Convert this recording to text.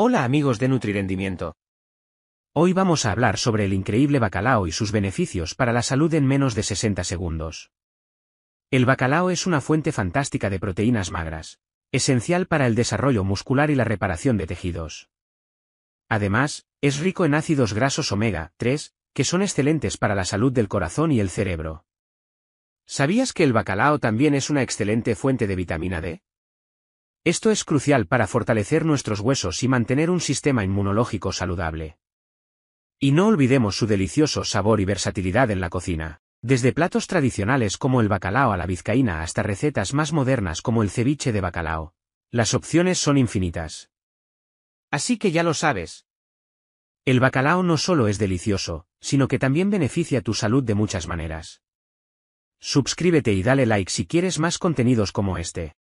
Hola amigos de Nutrirendimiento. Hoy vamos a hablar sobre el increíble bacalao y sus beneficios para la salud en menos de 60 segundos. El bacalao es una fuente fantástica de proteínas magras, esencial para el desarrollo muscular y la reparación de tejidos. Además, es rico en ácidos grasos omega 3, que son excelentes para la salud del corazón y el cerebro. ¿Sabías que el bacalao también es una excelente fuente de vitamina D? Esto es crucial para fortalecer nuestros huesos y mantener un sistema inmunológico saludable. Y no olvidemos su delicioso sabor y versatilidad en la cocina. Desde platos tradicionales como el bacalao a la vizcaína hasta recetas más modernas como el ceviche de bacalao. Las opciones son infinitas. Así que ya lo sabes. El bacalao no solo es delicioso, sino que también beneficia tu salud de muchas maneras. Suscríbete y dale like si quieres más contenidos como este.